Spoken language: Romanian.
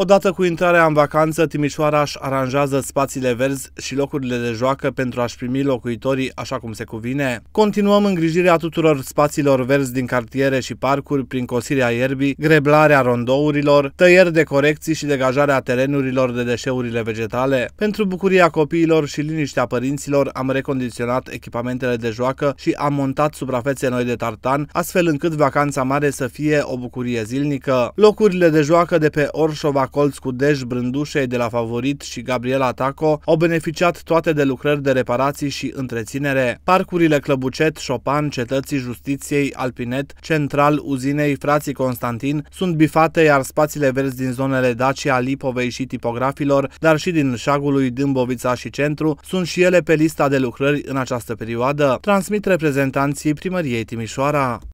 Odată cu intrarea în vacanță, Timișoara își aranjează spațiile verzi și locurile de joacă pentru a-și primi locuitorii așa cum se cuvine. Continuăm îngrijirea tuturor spațiilor verzi din cartiere și parcuri prin cosirea ierbii, greblarea rondourilor, tăieri de corecții și degajarea terenurilor de deșeurile vegetale. Pentru bucuria copiilor și liniștea părinților am recondiționat echipamentele de joacă și am montat suprafețe noi de tartan, astfel încât vacanța mare să fie o bucurie zilnică. Locurile de joacă de pe Orșova Colț cu Dej Brândușei de la Favorit și Gabriela Taco au beneficiat toate de lucrări de reparații și întreținere. Parcurile Clăbucet, Șopan, Cetății Justiției, Alpinet, Central, Uzinei, Frații Constantin sunt bifate, iar spațiile verzi din zonele Dacia, Lipovei și tipografilor, dar și din Șagului, Dâmbovița și Centru, sunt și ele pe lista de lucrări în această perioadă, transmit reprezentanții primăriei Timișoara.